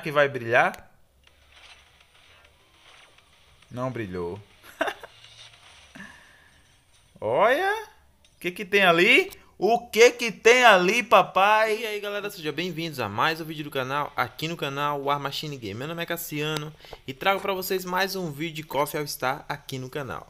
que vai brilhar? Não brilhou. Olha! O que que tem ali? O que que tem ali, papai? E aí, galera, sejam bem-vindos a mais um vídeo do canal, aqui no canal War Machine Game. Meu nome é Cassiano e trago para vocês mais um vídeo de Coffee All Star aqui no canal.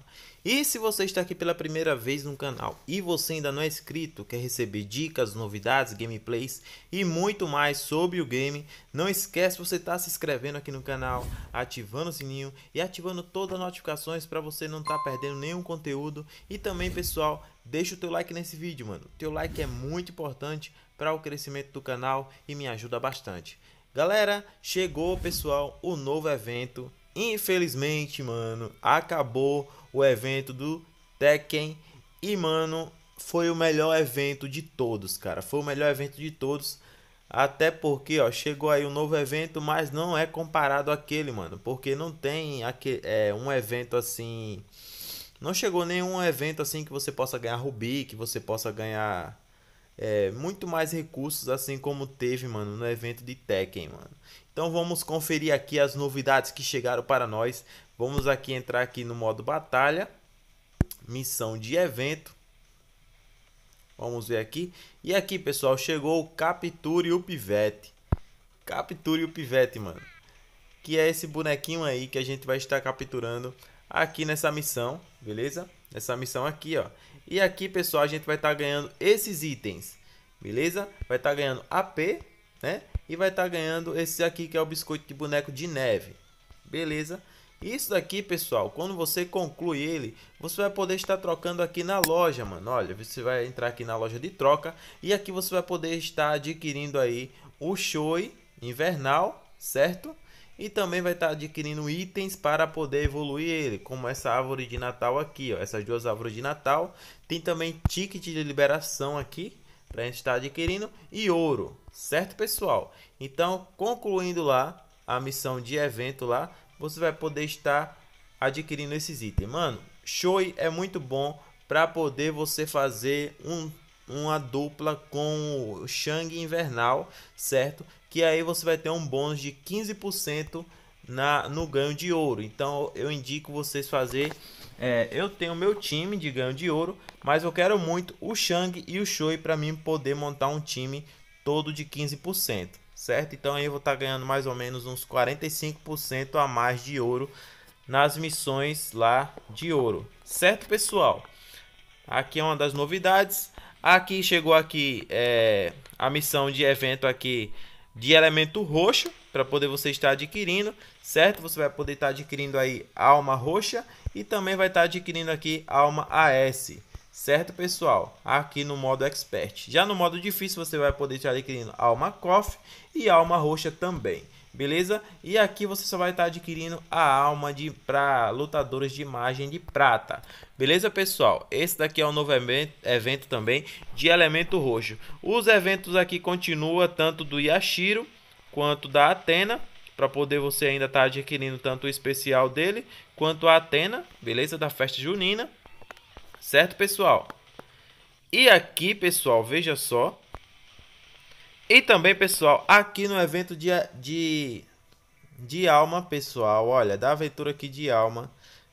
E se você está aqui pela primeira vez no canal e você ainda não é inscrito, quer receber dicas, novidades, gameplays e muito mais sobre o game, não esquece você estar tá se inscrevendo aqui no canal, ativando o sininho e ativando todas as notificações para você não estar tá perdendo nenhum conteúdo. E também pessoal, deixa o teu like nesse vídeo mano, o teu like é muito importante para o crescimento do canal e me ajuda bastante. Galera, chegou pessoal o novo evento, infelizmente mano, acabou o evento do Tekken. E, mano, foi o melhor evento de todos, cara. Foi o melhor evento de todos. Até porque, ó, chegou aí um novo evento, mas não é comparado àquele, mano. Porque não tem aquele, é, um evento assim. Não chegou nenhum evento assim que você possa ganhar Rubi, que você possa ganhar é, muito mais recursos, assim como teve, mano, no evento de Tekken, mano. Então vamos conferir aqui as novidades que chegaram para nós. Vamos aqui entrar aqui no modo batalha, missão de evento. Vamos ver aqui. E aqui, pessoal, chegou o Capture o Pivete. Capture o Pivete, mano. Que é esse bonequinho aí que a gente vai estar capturando aqui nessa missão, beleza? Essa missão aqui, ó. E aqui, pessoal, a gente vai estar tá ganhando esses itens. Beleza? Vai estar tá ganhando AP, né? E vai estar tá ganhando esse aqui que é o biscoito de boneco de neve. Beleza? Isso daqui, pessoal, quando você conclui ele, você vai poder estar trocando aqui na loja, mano. Olha, você vai entrar aqui na loja de troca e aqui você vai poder estar adquirindo aí o Shoei invernal, certo? E também vai estar tá adquirindo itens para poder evoluir ele, como essa árvore de Natal aqui, ó, essas duas árvores de Natal. Tem também ticket de liberação aqui, para a gente estar tá adquirindo, e ouro, certo pessoal? Então, concluindo lá a missão de evento lá, você vai poder estar adquirindo esses itens. Mano, Shoei é muito bom para poder você fazer um uma dupla com o Shang Invernal, certo? que aí você vai ter um bônus de 15% na, no ganho de ouro. Então eu indico vocês fazer. É, eu tenho meu time de ganho de ouro, mas eu quero muito o Shang e o Shui para mim poder montar um time todo de 15%, certo? Então aí eu vou estar tá ganhando mais ou menos uns 45% a mais de ouro nas missões lá de ouro, certo, pessoal? Aqui é uma das novidades. Aqui chegou aqui é, a missão de evento aqui de elemento roxo para poder você estar adquirindo, certo? Você vai poder estar adquirindo aí alma roxa e também vai estar adquirindo aqui alma AS, certo, pessoal? Aqui no modo expert. Já no modo difícil você vai poder estar adquirindo alma coffee e alma roxa também beleza? E aqui você só vai estar tá adquirindo a alma de para lutadores de imagem de prata. Beleza, pessoal? Esse daqui é um novo evento, também de elemento roxo. Os eventos aqui continua tanto do Yashiro quanto da Atena, para poder você ainda estar tá adquirindo tanto o especial dele quanto a Atena, beleza? Da festa junina. Certo, pessoal? E aqui, pessoal, veja só, e também, pessoal, aqui no evento de, de, de alma, pessoal, olha, da aventura aqui de alma,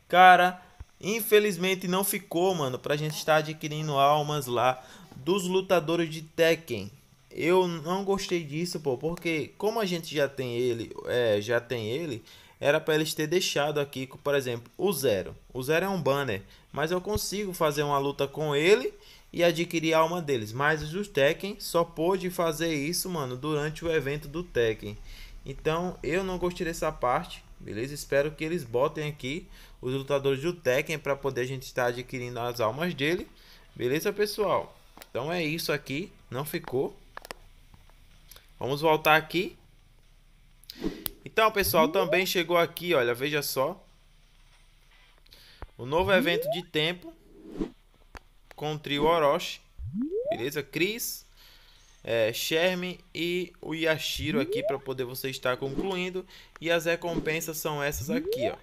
cara, infelizmente não ficou, mano, pra gente estar adquirindo almas lá dos lutadores de Tekken. Eu não gostei disso, pô, porque como a gente já tem ele, é, já tem ele, era para eles ter deixado aqui, por exemplo, o Zero. O Zero é um banner, mas eu consigo fazer uma luta com ele e adquirir a alma deles. Mas o Tekken só pôde fazer isso, mano, durante o evento do Tekken. Então eu não gostei dessa parte, beleza? Espero que eles botem aqui os lutadores do Tekken para poder a gente estar adquirindo as almas dele. Beleza, pessoal? Então é isso aqui, não ficou. Vamos voltar aqui. Então, pessoal, também chegou aqui, olha, veja só. O novo evento de tempo, com o trio Orochi. Beleza? Cris, é, Sherman e o Yashiro aqui para poder você estar concluindo. E as recompensas são essas aqui, ó.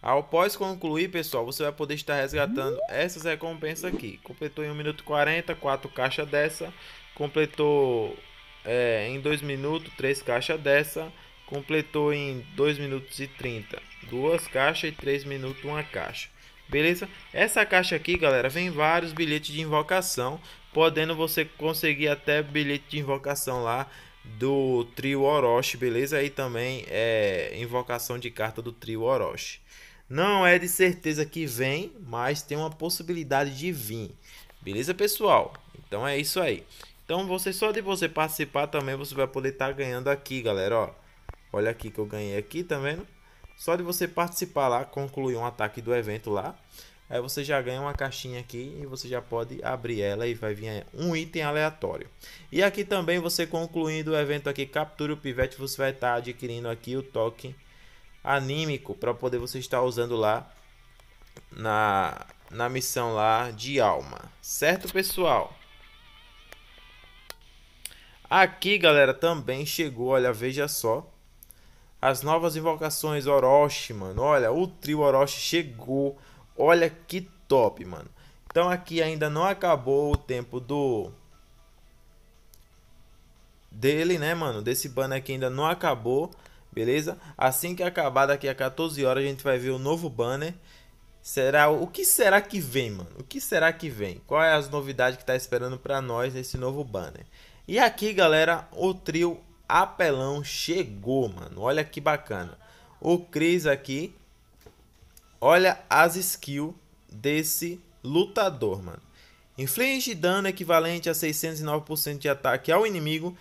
Após concluir, pessoal, você vai poder estar resgatando essas recompensas aqui. Completou em 1 minuto 40, 4 caixas dessa. Completou é, em 2 minutos, 3 caixas dessa. Completou em 2 minutos e 30, 2 caixas e 3 minutos, 1 caixa beleza? Essa caixa aqui, galera, vem vários bilhetes de invocação, podendo você conseguir até bilhete de invocação lá do trio Orochi, beleza? E também é invocação de carta do trio Orochi. Não é de certeza que vem, mas tem uma possibilidade de vir. Beleza, pessoal? Então é isso aí. Então você só de você participar também você vai poder estar tá ganhando aqui, galera, ó. Olha aqui que eu ganhei aqui, tá vendo? Só de você participar lá, concluir um ataque do evento lá, aí você já ganha uma caixinha aqui e você já pode abrir ela e vai vir um item aleatório. E aqui também você concluindo o evento aqui, captura o pivete, você vai estar adquirindo aqui o token anímico para poder você estar usando lá na, na missão lá de alma. Certo, pessoal? Aqui, galera, também chegou, olha, veja só as novas invocações Orochi, mano. Olha, o trio Orochi chegou. Olha que top, mano. Então aqui ainda não acabou o tempo do dele, né, mano? Desse banner aqui ainda não acabou, beleza? Assim que acabar daqui a 14 horas a gente vai ver o novo banner. Será o que será que vem, mano? O que será que vem? Qual é as novidades que tá esperando para nós nesse novo banner? E aqui, galera, o trio apelão chegou, mano. Olha que bacana. O Cris aqui, olha as skills desse lutador, mano. Inflige dano equivalente a 609% de ataque ao inimigo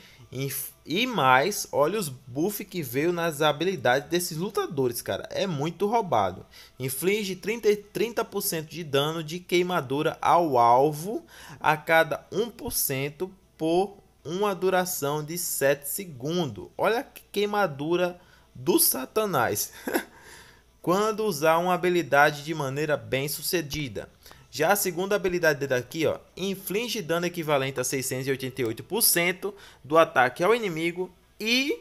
e mais, olha os buff que veio nas habilidades desses lutadores, cara. É muito roubado. Inflige 30%, 30 de dano de queimadura ao alvo a cada 1% por uma duração de 7 segundos. Olha que queimadura do Satanás. Quando usar uma habilidade de maneira bem sucedida. Já a segunda habilidade daqui, ó, inflige dano equivalente a 688% do ataque ao inimigo e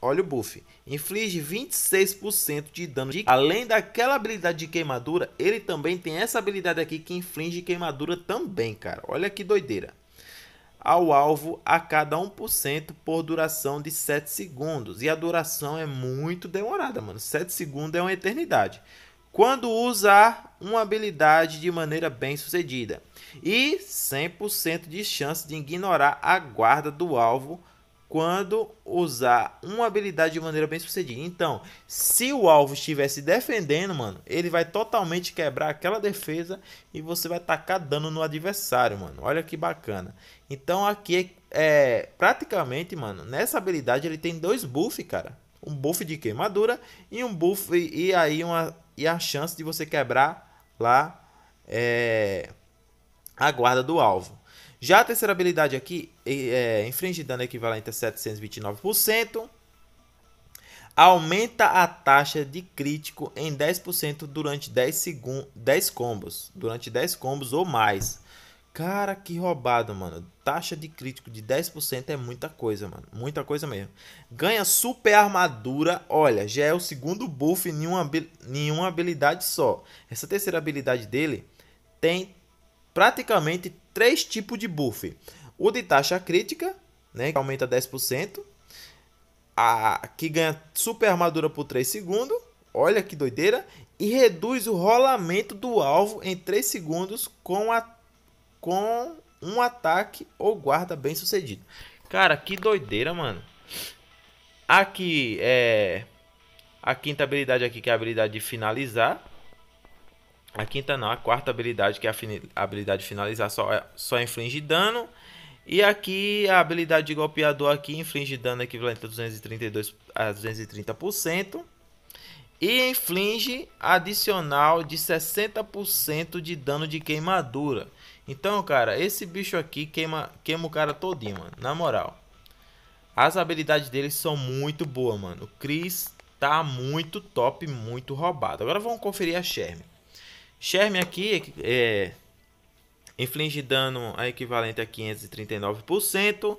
olha o buff, inflige 26% de dano. De... Além daquela habilidade de queimadura, ele também tem essa habilidade aqui que inflige queimadura também, cara. Olha que doideira ao alvo a cada 1% por duração de 7 segundos. E a duração é muito demorada, mano. 7 segundos é uma eternidade. Quando usar uma habilidade de maneira bem sucedida. E 100% de chance de ignorar a guarda do alvo quando usar uma habilidade de maneira bem sucedida. Então, se o alvo estiver se defendendo, mano, ele vai totalmente quebrar aquela defesa e você vai tacar dano no adversário, mano. Olha que bacana. Então, aqui é praticamente, mano, nessa habilidade ele tem dois buffs, cara. Um buff de queimadura e um buff e, e aí uma e a chance de você quebrar lá é a guarda do alvo. Já a terceira habilidade aqui é, inflige dano equivalente a 729%. Aumenta a taxa de crítico em 10% durante 10 segundos, 10 combos, durante 10 combos ou mais. Cara, que roubado, mano. Taxa de crítico de 10% é muita coisa, mano. Muita coisa mesmo. Ganha super armadura. Olha, já é o segundo buff em uma, em uma habilidade só. Essa terceira habilidade dele tem praticamente três tipos de buff. O de taxa crítica, né, que aumenta 10%, a que ganha super armadura por 3 segundos, olha que doideira, e reduz o rolamento do alvo em 3 segundos com, a, com um ataque ou guarda bem sucedido. Cara, que doideira, mano. Aqui é a quinta habilidade aqui que é a habilidade de finalizar, a quinta não, a quarta habilidade, que é a habilidade finalizar, só, é, só inflige dano. E aqui a habilidade de golpeador aqui inflige dano equivalente a 232 a 230% e inflige adicional de 60% de dano de queimadura. Então, cara, esse bicho aqui queima, queima o cara todinho, mano, na moral. As habilidades dele são muito boas, mano. O Chris tá muito top, muito roubado. Agora vamos conferir a Sherm. Sherm aqui é, inflige dano a equivalente a 539%,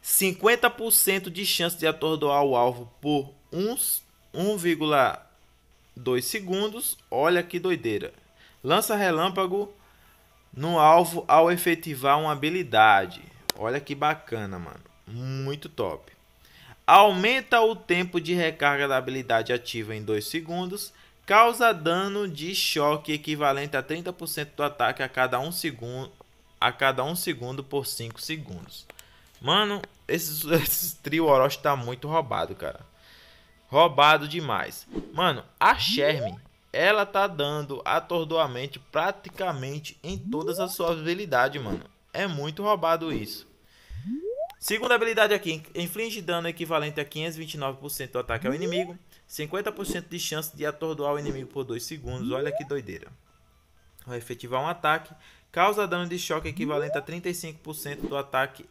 50% de chance de atordoar o alvo por 1,2 segundos. Olha que doideira. Lança relâmpago no alvo ao efetivar uma habilidade. Olha que bacana, mano. Muito top. Aumenta o tempo de recarga da habilidade ativa em 2 segundos Causa dano de choque equivalente a 30% do ataque a cada 1 um segundo, a cada um segundo por 5 segundos. Mano, esse, esse trio Orochi tá muito roubado, cara. Roubado demais. Mano, a Sherm, ela tá dando atordoamento praticamente em todas as suas habilidades, mano. É muito roubado isso. Segunda habilidade aqui, inflige dano equivalente a 529% do ataque ao inimigo. 50% de chance de atordoar o inimigo por 2 segundos. Olha que doideira. Vai efetivar um ataque. Causa dano de choque equivalente a 35% do ataque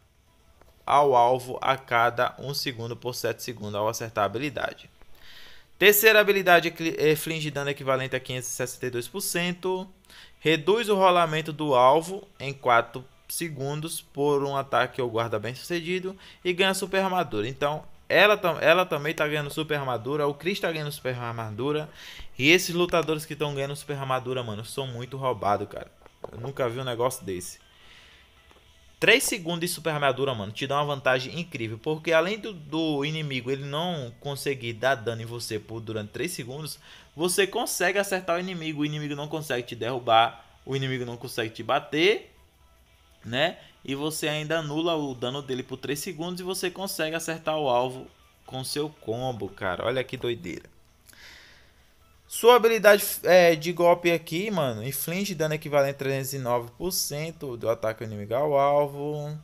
ao alvo a cada 1 segundo por 7 segundos ao acertar a habilidade. Terceira habilidade é inflige é dano equivalente a 562%. Reduz o rolamento do alvo em 4 segundos por um ataque ou guarda bem sucedido e ganha super armadura. Então ela, ela também tá ganhando super armadura. O Chris tá ganhando super armadura. E esses lutadores que estão ganhando super armadura, mano, são muito roubados, cara. Eu nunca vi um negócio desse. 3 segundos de super armadura, mano, te dá uma vantagem incrível. Porque além do, do inimigo ele não conseguir dar dano em você por durante 3 segundos, você consegue acertar o inimigo. O inimigo não consegue te derrubar, o inimigo não consegue te bater né? E você ainda anula o dano dele por 3 segundos e você consegue acertar o alvo com seu combo, cara. Olha que doideira. Sua habilidade é, de golpe aqui, mano, inflige dano equivalente a 309% do ataque inimigo ao alvo.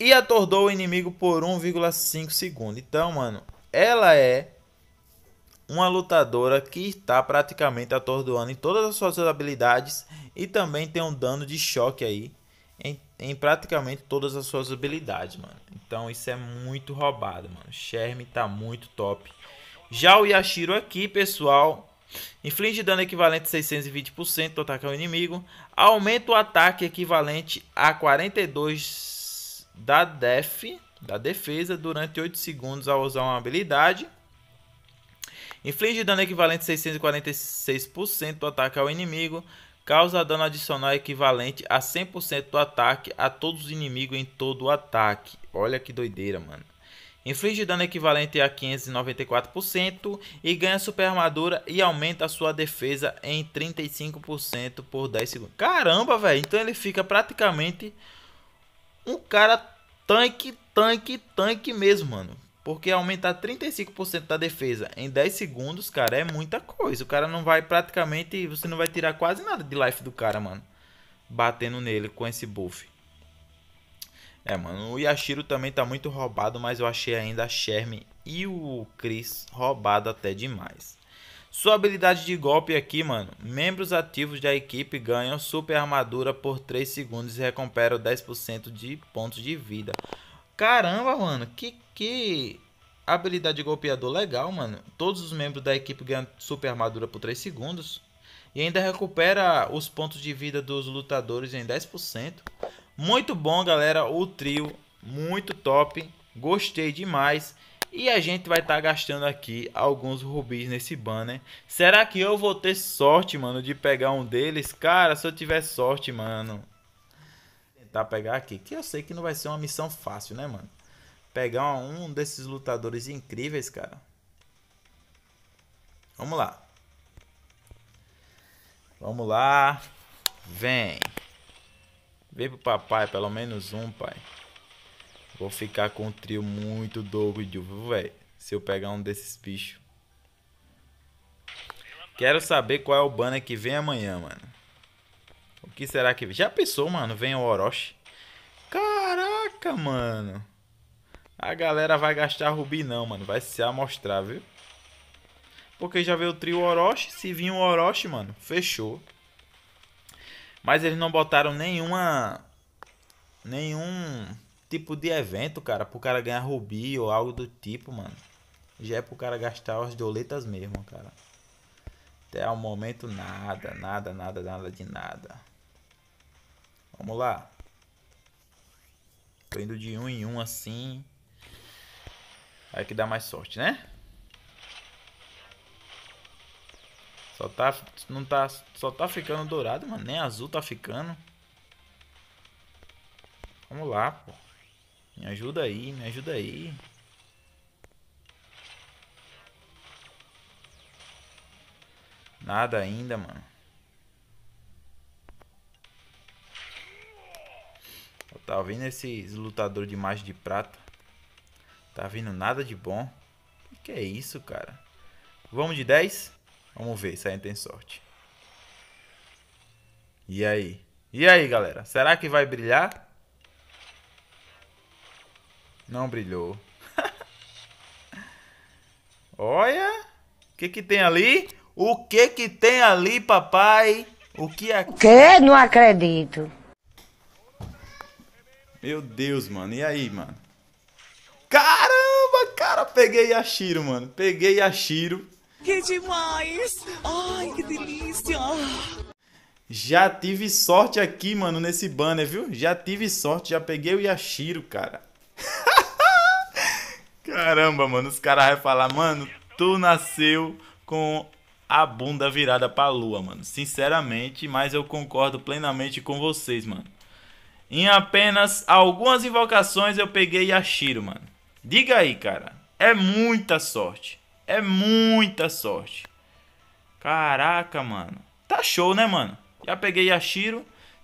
E atordou o inimigo por 1,5 segundo. Então, mano, ela é uma lutadora que está praticamente atordoando em todas as suas habilidades e também tem um dano de choque aí em, em praticamente todas as suas habilidades, mano. Então isso é muito roubado, mano. Sherm tá muito top. Já o Yashiro aqui, pessoal, inflige dano equivalente a 620% do ataque ao inimigo, aumenta o ataque equivalente a 42 da def, da defesa durante 8 segundos ao usar uma habilidade Inflige dano equivalente a 646% do ataque ao inimigo. Causa dano adicional equivalente a 100% do ataque a todos os inimigos em todo o ataque. Olha que doideira, mano. Inflige dano equivalente a 594% e ganha super armadura e aumenta a sua defesa em 35% por 10 segundos. Caramba, velho. Então ele fica praticamente um cara tanque, tanque, tanque mesmo, mano. Porque aumentar 35% da defesa em 10 segundos, cara, é muita coisa. O cara não vai praticamente. Você não vai tirar quase nada de life do cara, mano. Batendo nele com esse buff. É, mano. O Yashiro também tá muito roubado, mas eu achei ainda a Sherm e o Chris roubado até demais. Sua habilidade de golpe aqui, mano. Membros ativos da equipe ganham super armadura por 3 segundos e recuperam 10% de pontos de vida. Caramba, mano. Que que habilidade golpeador legal, mano. Todos os membros da equipe ganham super armadura por 3 segundos. E ainda recupera os pontos de vida dos lutadores em 10%. Muito bom, galera. O trio, muito top. Gostei demais. E a gente vai estar tá gastando aqui alguns rubis nesse banner. Será que eu vou ter sorte, mano, de pegar um deles? Cara, se eu tiver sorte, mano. Vou tentar pegar aqui. Que eu sei que não vai ser uma missão fácil, né, mano? pegar um desses lutadores incríveis, cara. Vamos lá. Vamos lá. Vem. Vem pro papai, pelo menos um, pai. Vou ficar com um trio muito doido, velho. Se eu pegar um desses bichos. Quero saber qual é o banner que vem amanhã, mano. O que será que vem? Já pensou, mano? Vem o Orochi. Caraca, mano. A galera vai gastar rubi não, mano. Vai se amostrar, viu? Porque já veio o trio Orochi. Se vir um Orochi, mano, fechou. Mas eles não botaram nenhuma... Nenhum tipo de evento, cara. Pro cara ganhar rubi ou algo do tipo, mano. Já é pro cara gastar as doletas mesmo, cara. Até o momento, nada, nada, nada, nada de nada. Vamos lá. Tô indo de um em um assim. Aí que dá mais sorte, né? Só tá, não tá, só tá ficando dourado, mano. Nem azul tá ficando. Vamos lá, pô. Me ajuda aí, me ajuda aí. Nada ainda, mano. Tá vendo esses lutadores de mais de prata. Tá vindo nada de bom. o que é isso, cara? Vamos de 10? Vamos ver se a gente tem sorte. E aí? E aí, galera? Será que vai brilhar? Não brilhou. Olha! O que que tem ali? O que que tem ali, papai? O que é... O que? Não acredito. Meu Deus, mano. E aí, mano? Peguei Yashiro, mano. Peguei Yashiro. Que demais! Ai, que delícia! Já tive sorte aqui, mano, nesse banner, viu? Já tive sorte, já peguei o Yashiro, cara. Caramba, mano, os caras vão falar, mano, tu nasceu com a bunda virada pra lua, mano. Sinceramente, mas eu concordo plenamente com vocês, mano. Em apenas algumas invocações eu peguei Yashiro, mano. Diga aí, cara. É muita sorte. É muita sorte. Caraca, mano. Tá show, né, mano? Já peguei a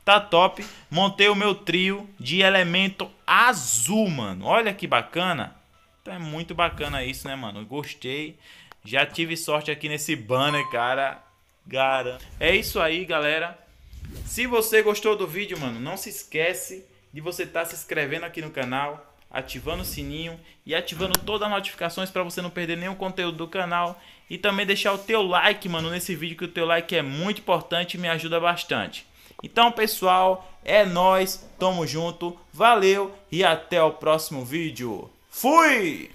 Tá top. Montei o meu trio de elemento azul, mano. Olha que bacana. Então é muito bacana isso, né, mano? Gostei. Já tive sorte aqui nesse banner, cara. Cara. É isso aí, galera. Se você gostou do vídeo, mano, não se esquece de você estar tá se inscrevendo aqui no canal ativando o sininho e ativando todas as notificações para você não perder nenhum conteúdo do canal e também deixar o teu like, mano, nesse vídeo que o teu like é muito importante e me ajuda bastante. Então, pessoal, é nós, tamo junto, valeu e até o próximo vídeo. Fui!